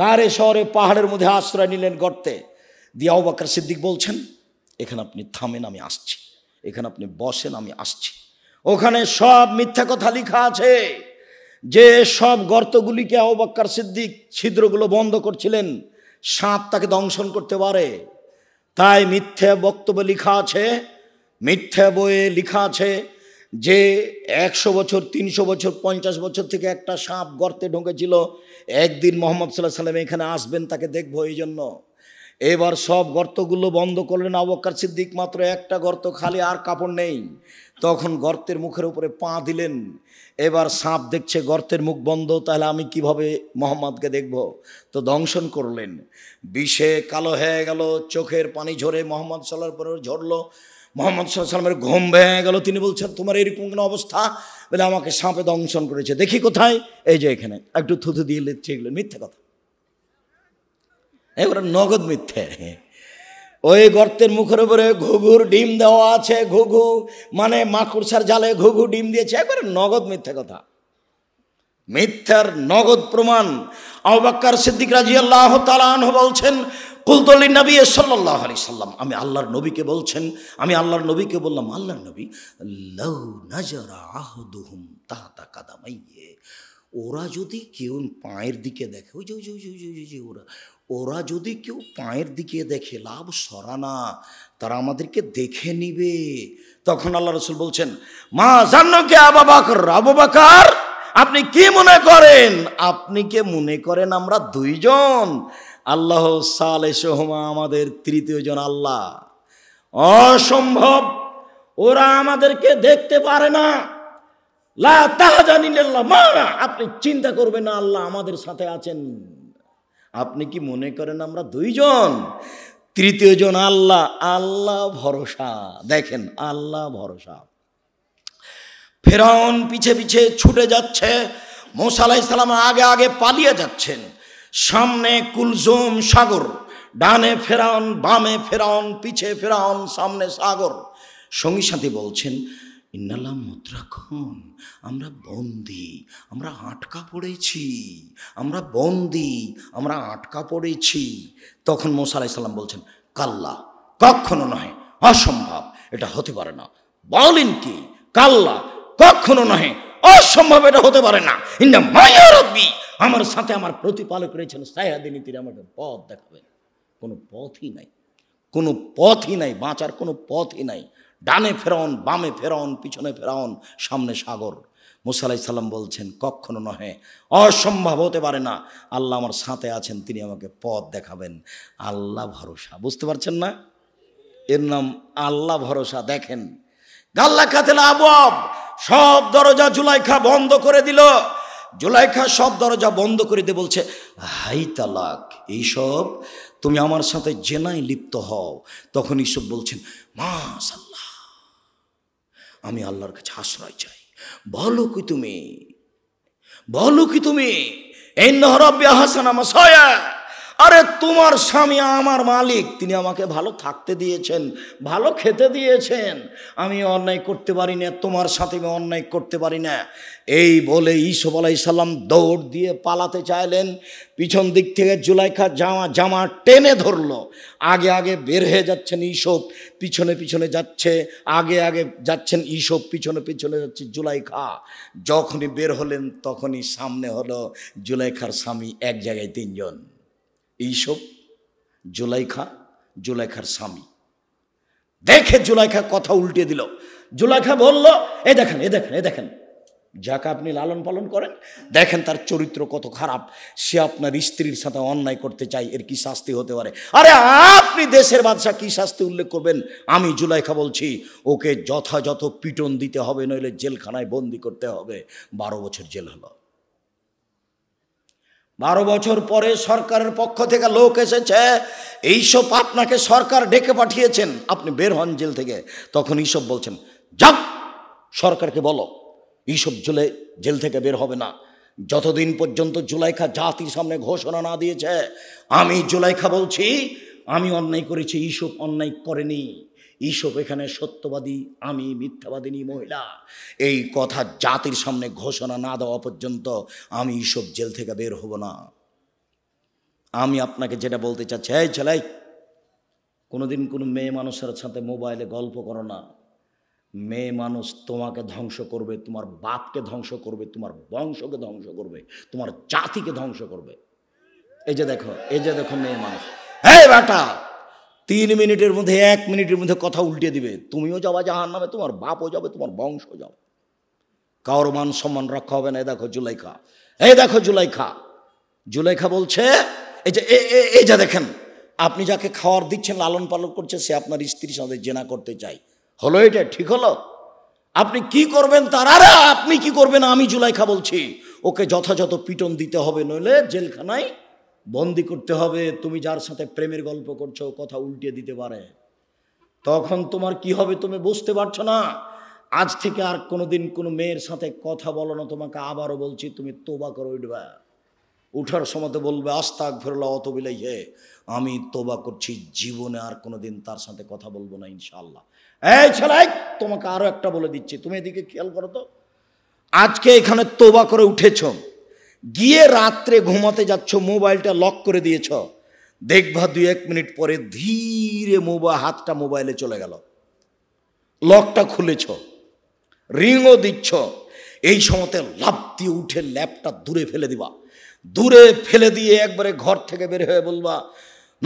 Speaker 1: গাড়ে শহরে পাহাড়ের মধ্যে আশ্রয় নিলেন গর্তে দিয়াও বাকর সিদ্দিক বলছেন এখানে আপনি থামেন আমি আসছি এখানে আপনি বসেন আমি আসছি ওখানে সব মিথ্যা কথা লেখা আছে যে সব গর্তগুলিকে অবাক্কার সিদ্দিক ছিদ্রগুলো বন্ধ করছিলেন সাঁত তাকে দংশন করতে পারে তাই মিথ্যে বক্তব্য লেখা আছে মিথ্যে বইয়ে লেখা আছে যে একশো বছর তিনশো বছর পঞ্চাশ বছর থেকে একটা সাপ গর্তে ঢুকেছিল একদিন মোহাম্মদ সাল্লাহ সাল্লাম এখানে আসবেন তাকে দেখবো এই জন্য এবার সব গর্তগুলো বন্ধ করলেন আবকার সিদ্দিক মাত্র একটা গর্ত খালি আর কাপড় নেই তখন গর্তের মুখের উপরে পা দিলেন এবার সাপ দেখছে গর্তের মুখ বন্ধ তাহলে আমি কিভাবে মোহাম্মদকে দেখব তো দংশন করলেন বিষে কালো হয়ে গেল চোখের পানি ঝরে মোহাম্মদ সাল্লার পরে ঝরলো মোহাম্মদ সাল্লামের ঘুম ভেঙে গেল তিনি বলছেন তোমার এরকম কোনো অবস্থা বলে আমাকে সাপে দংশন করেছে দেখি কোথায় এই যে এখানে একটু থুতু দিয়ে ঠিক মিথ্যে কথা এগুলো নগদ মিথ্যে ওই গর্তের মুখের উপরে ঘুঘুর ডিম দেওয়া আছে ঘুঘু মানে মাকুরসার জালে ঘুঘু ডিম দিয়েছে একবারে নগদ মিথ্যে কথা মিথ্যার নগদ প্রমাণ আবাক্কার সিদ্দিক রাজি আল্লাহ তালাহ বলছেন কুলতলি নবী সাল্লাহ আলি সাল্লাম আমি আল্লাহর নবীকে বলছেন আমি আল্লাহর নবীকে বললাম আল্লাহর নবী লৌ নজরা আহদুহুম কাদামাইয়ে ওরা যদি কেউ পায়ের দিকে দেখে ওই যে ওরা ওরা যদি কেউ পায়ের দিকে দেখে লাভ সরানা তারা আমাদেরকে দেখে নিবে তখন আল্লাহ রসুল বলছেন মা জান্নকে আবাবাকর আবাবাকার আপনি কি মনে করেন আপনি কে মনে করেন আমরা দুইজন আল্লাহ সালে সোহমা আমাদের তৃতীয় জন আল্লাহ অসম্ভব ওরা আমাদেরকে দেখতে পারে না লা তাহা জানিল্লাহ মা আপনি চিন্তা করবেন না আল্লাহ আমাদের সাথে আছেন আপনি কি মনে করেন আমরা দুইজন তৃতীয় জন আল্লাহ আল্লাহ ভরসা দেখেন আল্লাহ ভরসা ফেরাউন পিছে পিছে ছুটে যাচ্ছে মোসালাই সালাম আগে আগে পালিয়ে যাচ্ছেন সামনে কুলজুম সাগর ডানে ফেরাউন বামে ফেরাউন পিছে ফেরাউন সামনে সাগর সঙ্গী সাথী বলছেন ইন্নালাম মুদ্রাক্ষণ আমরা বন্দি আমরা আটকা পড়েছি আমরা বন্দি আমরা আটকা পড়েছি তখন মোসা আলাইসাল্লাম বলছেন কাল্লা কখনো নহে অসম্ভব এটা হতে পারে না বলেন কি কাল্লা কখনো নহে অসম্ভব এটা হতে পারে না ইন্দা মায়া রব্বি আমার সাথে আমার প্রতিপালক রয়েছেন সায়াদিনী তীরে আমাকে পথ দেখাবেন কোনো পথই নাই কোনো পথই নাই বাঁচার কোনো পথই নাই ডানে ফেরাউন বামে ফেরাউন পিছনে ফেরাউন সামনে সাগর মুসালাই সাল্লাম বলছেন কখনো নহে অসম্ভব হতে পারে না আল্লাহ আমার সাথে আছেন তিনি আমাকে পথ দেখাবেন আল্লাহ ভরসা বুঝতে পারছেন না এর নাম আল্লাহ ভরসা দেখেন গাল্লা খাতেলা আবব সব দরজা জুলাইখা বন্ধ করে দিল জুলাইখা সব দরজা বন্ধ করে দিয়ে বলছে হাই তালাক এইসব তুমি আমার সাথে জেনাই লিপ্ত হও তখন এইসব বলছেন মা আমি আল্লাহর কাছে আশ্রয় চাই বলো কি তুমি বলো কি তুমি এই নহরব্য আমার সয়া আরে তোমার স্বামী আমার মালিক তিনি আমাকে ভালো থাকতে দিয়েছেন ভালো খেতে দিয়েছেন আমি অন্যায় করতে পারি না তোমার সাথে আমি অন্যায় করতে পারি না এই বলে ইসব আলাইসাল্লাম দৌড় দিয়ে পালাতে চাইলেন পিছন দিক থেকে জুলাইখা জামা জামা টেনে ধরল আগে আগে বের হয়ে যাচ্ছেন ইসব পিছনে পিছনে যাচ্ছে আগে আগে যাচ্ছেন ইসব পিছনে পিছনে যাচ্ছে জুলাইখা যখনই বের হলেন তখনই সামনে হলো জুলাইখার স্বামী এক জায়গায় তিনজন এইসব জোলাইখা জোলাইখার স্বামী দেখে জোলাইখা কথা উল্টে দিল জোলাইখা বলল এ দেখেন এ দেখেন এ দেখেন যাকে আপনি লালন পালন করেন দেখেন তার চরিত্র কত খারাপ সে আপনার স্ত্রীর সাথে অন্যায় করতে চায় এর কি শাস্তি হতে পারে আরে আপনি দেশের বাদশাহ কি শাস্তি উল্লেখ করবেন আমি জুলাইখা বলছি ওকে যথাযথ পিটন দিতে হবে নইলে জেলখানায় বন্দি করতে হবে বারো বছর জেল হলো বারো বছর পরে সরকারের পক্ষ থেকে লোক এসেছে এইসব আপনাকে সরকার ডেকে পাঠিয়েছেন আপনি বের হন জেল থেকে তখন এইসব বলছেন যা সরকারকে বলো এইসব জুলে জেল থেকে বের হবে না যতদিন পর্যন্ত জুলাইখা জাতির সামনে ঘোষণা না দিয়েছে আমি জুলাইখা বলছি আমি অন্যায় করেছি ইসব অন্যায় করেনি ঈশব এখানে সত্যবাদী আমি মিথ্যাবাদিনী মহিলা এই কথা জাতির সামনে ঘোষণা না দেওয়া পর্যন্ত আমি ঈশব জেল থেকে বের হব না আমি আপনাকে যেটা বলতে চাচ্ছি এই ছেলাই কোনোদিন কোনো মেয়ে মানুষের সাথে মোবাইলে গল্প করো না মেয়ে মানুষ তোমাকে ধ্বংস করবে তোমার বাপকে ধ্বংস করবে তোমার বংশকে ধ্বংস করবে তোমার জাতিকে ধ্বংস করবে এই যে দেখো এই যে দেখো মেয়ে মানুষ হ্যাঁ বেটা তিন মিনিটের মধ্যে এক মিনিটের মধ্যে কথা উল্টে দিবে তুমিও যাবা জাহান নামে তোমার বাপও যাবে তোমার বংশও যাবে কারোর মান সম্মান রক্ষা হবে না এই দেখো জুলাইখা এই দেখো জুলাইখা জুলাইখা বলছে এই যে এই যা দেখেন আপনি যাকে খাওয়ার দিচ্ছেন লালন পালন করছে সে আপনার স্ত্রীর সাথে জেনা করতে চাই হলো এটা ঠিক হলো আপনি কি করবেন তার আরে আপনি কি করবেন আমি জুলাইখা বলছি ওকে যথাযথ পিটন দিতে হবে নইলে জেলখানায় বন্দি করতে হবে তুমি যার সাথে প্রেমের গল্প করছো কথা উল্টে দিতে পারে তখন তোমার কি হবে তুমি বুঝতে পারছো না আজ থেকে আর কোনো দিন কোনো মেয়ের সাথে কথা বলো না তোমাকে আবারও বলছি তুমি তোবা করে উঠবা উঠার সময় তো বলবে আস্তাক ফেরলা অত হে আমি তোবা করছি জীবনে আর কোনো দিন তার সাথে কথা বলবো না ইনশাল্লাহ এই ছেলে তোমাকে আরও একটা বলে দিচ্ছি তুমি এদিকে খেয়াল করো তো আজকে এখানে তোবা করে উঠেছ গিয়ে রাত্রে ঘুমাতে যাচ্ছ মোবাইলটা লক করে দিয়েছ দেখবা দুই এক মিনিট পরে ধীরে মোবা হাতটা মোবাইলে চলে গেল লকটা খুলেছ রিংও দিচ্ছ এই সময়তে লাভ দিয়ে উঠে ল্যাপটা দূরে ফেলে দিবা দূরে ফেলে দিয়ে একবারে ঘর থেকে বের হয়ে বলবা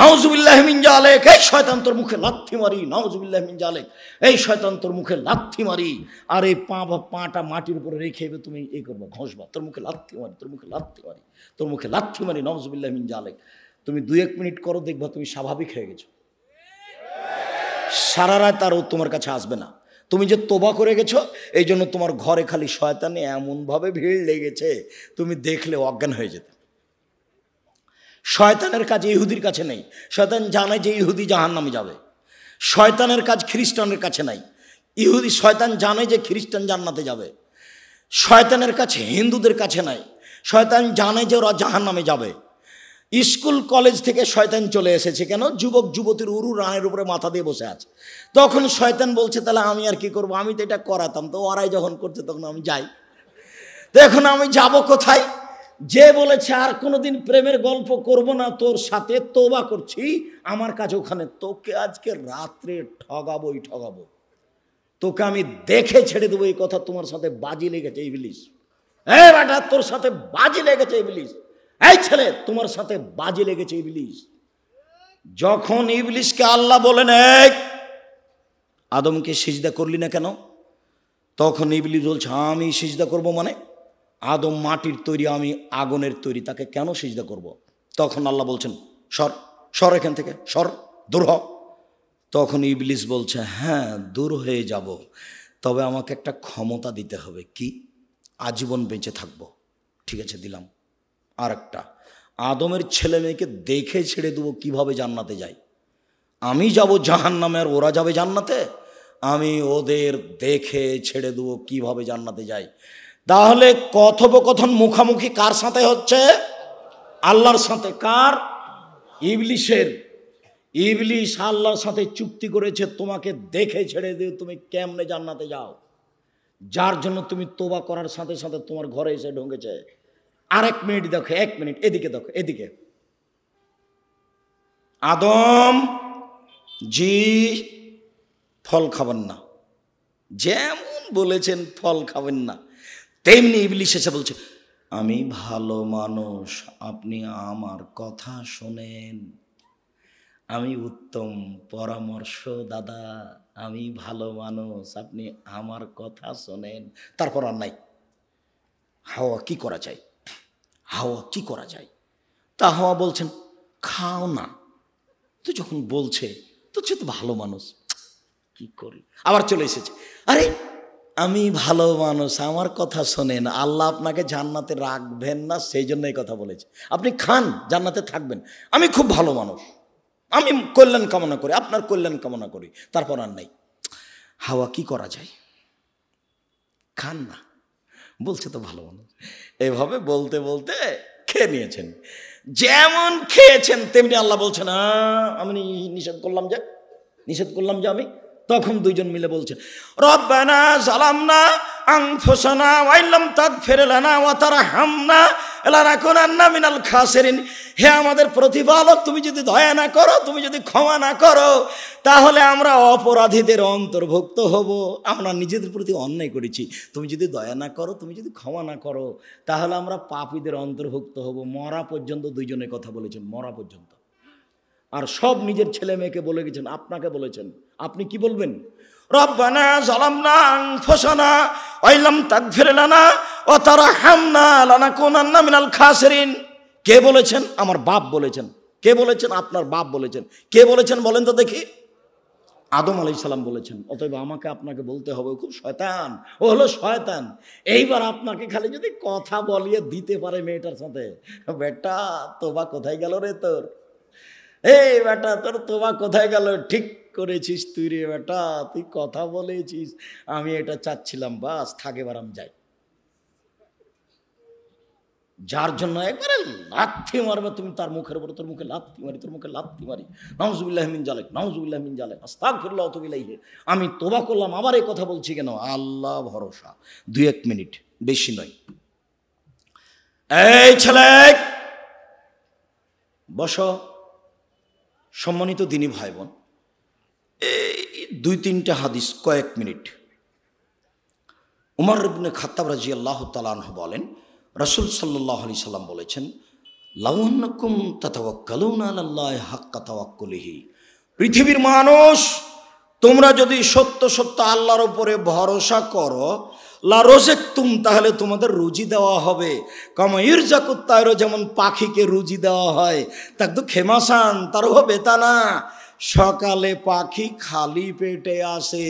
Speaker 1: নওয়াজুবিল্লাহমিন জালেক এই শয়তান্তর মুখে লাথি মারি নওয়াজুবিল্লাহমিন জালেক এই শয়তান্তর মুখে লাথি মারি আর এই পা বা পাটা মাটির উপরে রেখে তুমি এই করবা ঘষবা তোর মুখে লাথি মারি তোর মুখে লাথি মারি তোর মুখে লাথি মারি নওয়াজুবিল্লাহমিন জালেক তুমি দু এক মিনিট করো দেখবা তুমি স্বাভাবিক হয়ে গেছো সারা রায় তারও তোমার কাছে আসবে না তুমি যে তোবা করে গেছো এই জন্য তোমার ঘরে খালি শয়তানে এমনভাবে ভিড় লেগেছে তুমি দেখলে অজ্ঞান হয়ে যেতে শয়তানের কাজ ইহুদির কাছে নেই শয়তান জানে যে ইহুদি জাহান নামে যাবে শয়তানের কাজ খ্রিস্টানের কাছে নাই ইহুদি শয়তান জানে যে খ্রিস্টান জান্নাতে যাবে শয়তানের কাছে হিন্দুদের কাছে নাই শয়তান জানে যে ওরা জাহান নামে যাবে স্কুল কলেজ থেকে শয়তান চলে এসেছে কেন যুবক যুবতীর উরু রানের উপরে মাথা দিয়ে বসে আছে তখন শয়তান বলছে তাহলে আমি আর কি করবো আমি তো এটা করাতাম তো ওরাই যখন করছে তখন আমি যাই তো এখন আমি যাব কোথায় যে বলেছে আর কোনোদিন প্রেমের গল্প করব না তোর সাথে তোবা করছি আমার কাছে ওখানে তোকে আজকে রাত্রে ঠগাবোই ঠগাবো তোকে আমি দেখে ছেড়ে দেবো এই কথা তোমার সাথে বাজি লেগেছে ইবলিশ এই বেটা তোর সাথে বাজি লেগেছে ইবলিশ এই ছেলে তোমার সাথে বাজি লেগেছে ইবলিশ যখন ইবলিশকে আল্লাহ বলেন এক আদমকে সিজদা করলি না কেন তখন ইবলিশ বলছে আমি সিজদা করব মানে আদম মাটির তৈরি আমি আগুনের তৈরি তাকে কেন সিজদা করব। তখন আল্লাহ বলছেন সর সর এখান থেকে সর দূর হ তখন ইবলিস বলছে হ্যাঁ দূর হয়ে যাব তবে আমাকে একটা ক্ষমতা দিতে হবে কি আজীবন বেঁচে থাকব ঠিক আছে দিলাম আর একটা আদমের ছেলে মেয়েকে দেখে ছেড়ে দেবো কিভাবে জান্নাতে যাই আমি যাব জাহান নামে আর ওরা যাবে জান্নাতে আমি ওদের দেখে ছেড়ে দেবো কিভাবে জান্নাতে যাই তাহলে কথোপকথন মুখামুখি কার সাথে হচ্ছে আল্লাহর সাথে কার ইবলিশের ইবলিশ আল্লাহর সাথে চুক্তি করেছে তোমাকে দেখে ছেড়ে দিয়ে তুমি কেমনে জান্নাতে যাও যার জন্য তুমি তোবা করার সাথে সাথে তোমার ঘরে এসে ঢুকেছে আর এক মিনিট দেখো এক মিনিট এদিকে দেখো এদিকে আদম জি ফল খাবেন না যেমন বলেছেন ফল খাবেন না তেমনি ইবলিশ এসে বলছে আমি ভালো মানুষ আপনি আমার কথা শোনেন আমি উত্তম পরামর্শ দাদা আমি ভালো মানুষ আপনি আমার কথা শোনেন তারপর আর নাই হাওয়া কি করা যায় হাওয়া কি করা যায় তা হাওয়া বলছেন খাও না তো যখন বলছে তো সে তো ভালো মানুষ কি করি আবার চলে এসেছে আরে আমি ভালো মানুষ আমার কথা শোনেন আল্লাহ আপনাকে জান্নাতে রাখবেন না সেই জন্য এই কথা বলেছে আপনি খান জান্নাতে থাকবেন আমি খুব ভালো মানুষ আমি কল্যাণ কামনা করি আপনার কল্যাণ কামনা করি তারপর আর নাই হাওয়া কি করা যায় খান না বলছে তো ভালো মানুষ এভাবে বলতে বলতে খেয়ে নিয়েছেন যেমন খেয়েছেন তেমনি আল্লাহ বলছেন আমি নিষেধ করলাম যে নিষেধ করলাম যে আমি তখন দুইজন মিলে বলছেন রব্বানা জালামনা আংফোসানা ওয়াইলাম তাদ ফেরেলানা ও তারা হামনা এলানা কোনান্না মিনাল খাসেরিন হে আমাদের প্রতিপালক তুমি যদি দয়া না করো তুমি যদি ক্ষমা না করো তাহলে আমরা অপরাধীদের অন্তর্ভুক্ত হব আমরা নিজেদের প্রতি অন্যায় করেছি তুমি যদি দয়া না করো তুমি যদি ক্ষমা না করো তাহলে আমরা পাপীদের অন্তর্ভুক্ত হব মরা পর্যন্ত দুইজনে কথা বলেছেন মরা পর্যন্ত আর সব নিজের ছেলে মেয়েকে বলে গেছেন আপনাকে বলেছেন আপনি কি বলবেন রব্বানা জালামনা আনফুসানা লানা মিনাল কে বলেছেন আমার বাপ বলেছেন কে বলেছেন আপনার বাপ বলেছেন কে বলেছেন বলেন তো দেখি আদম আলি সালাম বলেছেন অতএব আমাকে আপনাকে বলতে হবে খুব শয়তান ও হলো শয়তান এইবার আপনাকে খালি যদি কথা বলিয়ে দিতে পারে মেয়েটার সাথে বেটা তোবা কোথায় গেল রে তোর এই বেটা তোর তোমা কোথায় গেল ঠিক করেছিস তুই রে বেটা তুই কথা বলেছিস আমি এটা চাচ্ছিলাম বাস থাকে বারাম যাই যার জন্য একবারে লাথি মারবে তুমি তার মুখের উপর তোর মুখে লাথি মারি তোর মুখে লাথি মারি নাউজুবিল্লাহ মিন জালেক নাউজুবিল্লাহ মিন জালেক আস্তাক ফিরল্লাহ তবিলাইহে আমি তোবা করলাম আবার এই কথা বলছি কেন আল্লাহ ভরসা দু এক মিনিট বেশি নয় এই ছেলে বসো সম্মানিত দিনী ভাই বোন এই দুই তিনটা হাদিস কয়েক মিনিট উমর রবনে খাতাব রাজি আল্লাহ তালাহ বলেন রসুল সাল্লাহ আলি সাল্লাম বলেছেন লাউন্নকুম তাতাওয়াক্কালুন হাক্কা তাওয়াক্কুলিহি পৃথিবীর মানুষ তোমরা যদি সত্য সত্য আল্লাহর উপরে ভরসা করো লা রোজেক তুম তাহলে তোমাদের রুজি দেওয়া হবে কময়ির জাকুত্তায়রও যেমন পাখিকে রুজি দেওয়া হয় তার তো খেমাসান তারও বেতানা সকালে পাখি খালি পেটে আসে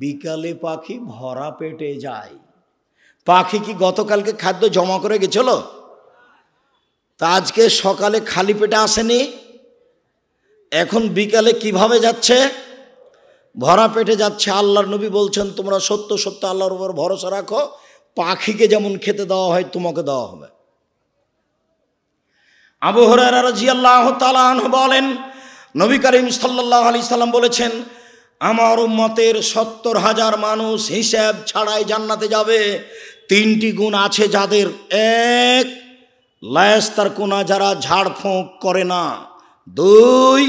Speaker 1: বিকালে পাখি ভরা পেটে যায় পাখি কি গতকালকে খাদ্য জমা করে গেছিল তা আজকে সকালে খালি পেটে আসেনি এখন বিকালে কিভাবে যাচ্ছে ভরা পেটে যাচ্ছে আল্লাহর নবী বলছেন তোমরা সত্য সত্য আল্লাহর উপর ভরসা রাখো পাখিকে যেমন খেতে দেওয়া হয় তোমাকে দেওয়া হবে আবু হরারজি আল্লাহ তালাহ বলেন নবী করিম সাল্লাহ আলি সাল্লাম বলেছেন আমার উম্মতের সত্তর হাজার মানুষ হিসাব ছাড়াই জান্নাতে যাবে তিনটি গুণ আছে যাদের এক লায়াস্তার কোনা যারা ঝাড়ফোঁক করে না দুই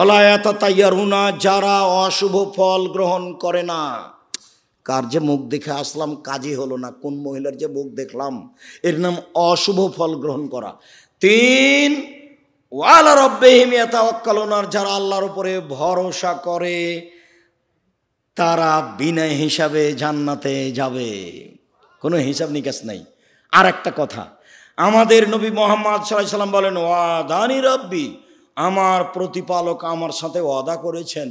Speaker 1: অলায়াতা তাইয়ারুনা যারা অশুভ ফল গ্রহণ করে না কার যে মুখ দেখে আসলাম কাজই হলো না কোন মহিলার যে মুখ দেখলাম এর নাম অশুভ ফল গ্রহণ করা তিন ওয়ালা রব্বেহিমিয়াতা অক্কালনার যারা আল্লাহর উপরে ভরসা করে তারা বিনা হিসাবে জান্নাতে যাবে কোনো হিসাব নিকাশ নাই আর একটা কথা আমাদের নবী মোহাম্মদ সাল্লাম বলেন ওয়া দানি রব্বি আমার প্রতিপালক আমার সাথে ওয়াদা করেছেন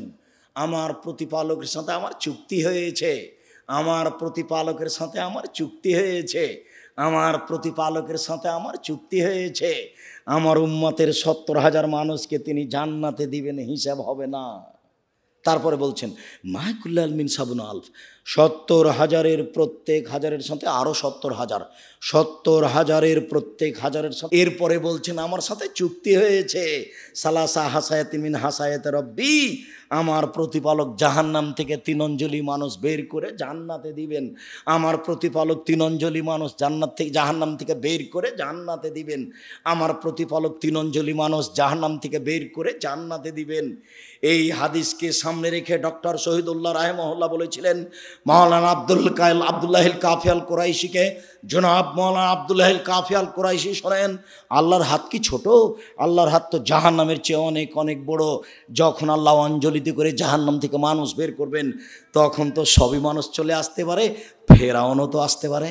Speaker 1: আমার প্রতিপালকের সাথে আমার চুক্তি হয়েছে আমার প্রতিপালকের সাথে আমার চুক্তি হয়েছে আমার প্রতিপালকের সাথে আমার চুক্তি হয়েছে আমার উম্মতের সত্তর হাজার মানুষকে তিনি জান্নাতে দিবেন হিসাব হবে না তারপরে বলছেন মাহকুল্লাল মিন সাবুন আলফ সত্তর হাজারের প্রত্যেক হাজারের সাথে আরও সত্তর হাজার সত্তর হাজারের প্রত্যেক হাজারের সাথে এরপরে বলছেন আমার সাথে চুক্তি হয়েছে সালাসা হাসায়াত মিন হাসায়াত রব্বি আমার প্রতিপালক জাহান্নাম থেকে তিনঞ্জলি মানুষ বের করে জান্নাতে দিবেন আমার প্রতিপালক তিনঞ্জলি মানুষ জান্নাত থেকে জাহান্নাম থেকে বের করে জান্নাতে দিবেন আমার প্রতিপালক তিনঞ্জলি মানুষ জাহান্নাম থেকে বের করে জান্নাতে দিবেন এই হাদিসকে সামনে রেখে ডক্টর শহীদুল্লাহ রাহেমহল্লা বলেছিলেন মাওলানা আব্দুল কাইল আবদুল্লাহিল কাফিয়াল কোরাইশিকে জোনাব মাওলানা আবদুল্লাহিল কাফিয়াল কোরাইশি শোনেন আল্লাহর হাত কি ছোট আল্লাহর হাত তো জাহান নামের চেয়ে অনেক অনেক বড় যখন আল্লাহ অঞ্জলিতে করে জাহান নাম থেকে মানুষ বের করবেন তখন তো সবই মানুষ চলে আসতে পারে ফেরাউনও তো আসতে পারে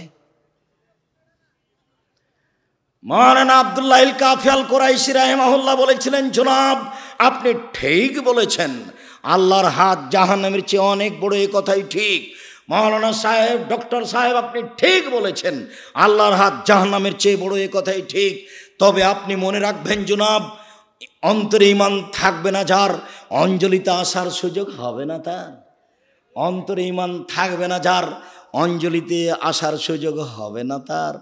Speaker 1: মহারানা আবদুল্লাহ ইল কাফিয়াল কোরাইশি রাহেমাহুল্লাহ বলেছিলেন জনাব আপনি ঠিক বলেছেন আল্লাহর হাত জাহান্নামের চেয়ে অনেক বড় এ কথাই ঠিক মহারানা সাহেব ডক্টর সাহেব আপনি ঠিক বলেছেন আল্লাহর হাত জাহান্নামের চেয়ে বড় এ কথাই ঠিক তবে আপনি মনে রাখবেন জনাব অন্তরে ইমান থাকবে না যার অঞ্জলিতে আসার সুযোগ হবে না তার অন্তরে ইমান থাকবে না যার অঞ্জলিতে আসার সুযোগ হবে না তার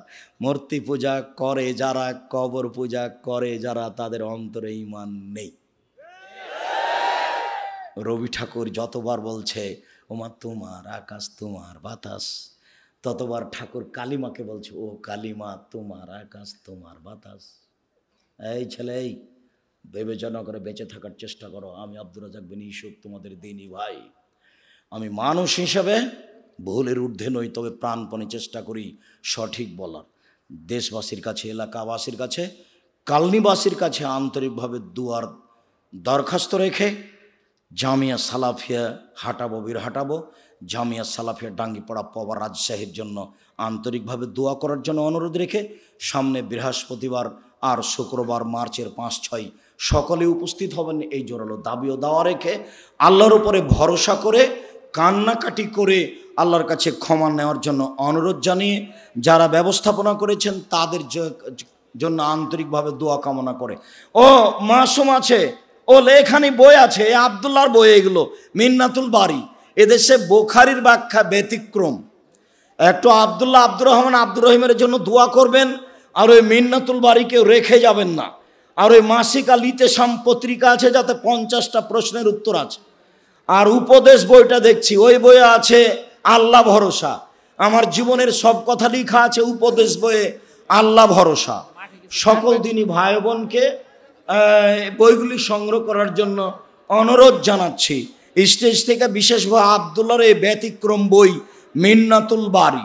Speaker 1: মূর্তি পূজা করে যারা কবর পূজা করে যারা তাদের অন্তরে ইমান নেই রবি ঠাকুর যতবার বলছে ওমা তোমার আকাশ তোমার বাতাস ততবার ঠাকুর কালিমাকে বলছে ও কালিমা তোমার আকাশ তোমার বাতাস এই ছেলে এই বিবেচনা করে বেঁচে থাকার চেষ্টা করো আমি আব্দুর রাজাক বিন ইসুফ তোমাদের দিনই ভাই আমি মানুষ হিসেবে ভুলের ঊর্ধ্বে নই তবে প্রাণপণে চেষ্টা করি সঠিক বলার দেশবাসীর কাছে এলাকাবাসীর কাছে কালনিবাসীর কাছে আন্তরিকভাবে দুয়ার দরখাস্ত রেখে জামিয়া সালাফিয়া হাঁটাবো বীর হাঁটাবো জামিয়া সালাফিয়া ডাঙ্গিপাড়া পবা রাজশাহীর জন্য আন্তরিকভাবে দোয়া করার জন্য অনুরোধ রেখে সামনে বৃহস্পতিবার আর শুক্রবার মার্চের পাঁচ ছয় সকলে উপস্থিত হবেন এই জোরালো দাবিও দেওয়া রেখে আল্লাহর উপরে ভরসা করে কান্নাকাটি করে আল্লাহর কাছে ক্ষমা নেওয়ার জন্য অনুরোধ জানিয়ে যারা ব্যবস্থাপনা করেছেন তাদের জন্য আন্তরিকভাবে দোয়া কামনা করে ও মাসুম আছে ও লেখানি বই আছে আবদুল্লার বই এগুলো মিন্নাতুল বাড়ি এদেশে বোখারির ব্যাখ্যা ব্যতিক্রম একটু আবদুল্লাহ আব্দুর রহমান আব্দুর রহিমের জন্য দোয়া করবেন আর ওই মিন্নাতুল বাড়িকেও রেখে যাবেন না আর ওই মাসিক আলিতে সাম পত্রিকা আছে যাতে পঞ্চাশটা প্রশ্নের উত্তর আছে আর উপদেশ বইটা দেখছি ওই বইয়ে আছে আল্লাহ ভরসা আমার জীবনের সব কথা লেখা আছে উপদেশ বইয়ে আল্লাহ ভরসা সকল দিনই ভাই বোনকে বইগুলি সংগ্রহ করার জন্য অনুরোধ জানাচ্ছি স্টেজ থেকে বিশেষভাবে আবদুল্লার এই ব্যতিক্রম বই মিন্নাতুল বাড়ি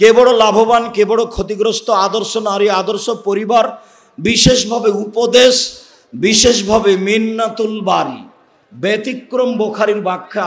Speaker 1: কে বড় লাভবান কে বড় ক্ষতিগ্রস্ত আদর্শ নারী আদর্শ পরিবার বিশেষভাবে উপদেশ বিশেষভাবে মিন্নাতুল বাড়ি ব্যতিক্রম বোখারির ব্যাখ্যা